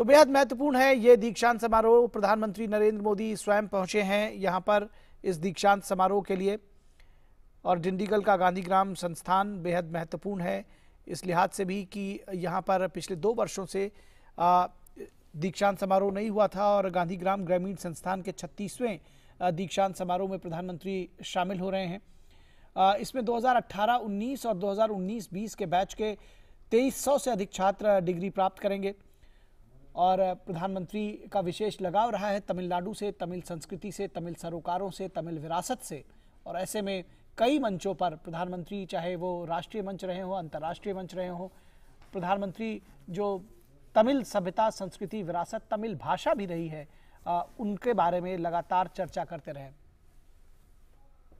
तो बेहद महत्वपूर्ण है ये दीक्षांत समारोह प्रधानमंत्री नरेंद्र मोदी स्वयं पहुंचे हैं यहाँ पर इस दीक्षांत समारोह के लिए और डिंडीगल का गांधी ग्राम संस्थान बेहद महत्वपूर्ण है इस लिहाज से भी कि यहाँ पर पिछले दो वर्षों से दीक्षांत समारोह नहीं हुआ था और गांधी ग्राम ग्रामीण संस्थान के छत्तीसवें दीक्षांत समारोह में प्रधानमंत्री शामिल हो रहे हैं इसमें 2018-19 और 2019-20 के बैच के 2300 से अधिक छात्र डिग्री प्राप्त करेंगे और प्रधानमंत्री का विशेष लगाव रहा है तमिलनाडु से तमिल संस्कृति से तमिल सरोकारों से तमिल विरासत से और ऐसे में कई मंचों पर प्रधानमंत्री चाहे वो राष्ट्रीय मंच रहे हों अंतर्राष्ट्रीय मंच रहे हों प्रधानमंत्री जो तमिल सभ्यता संस्कृति विरासत तमिल भाषा भी रही है आ, उनके बारे में लगातार चर्चा करते रहे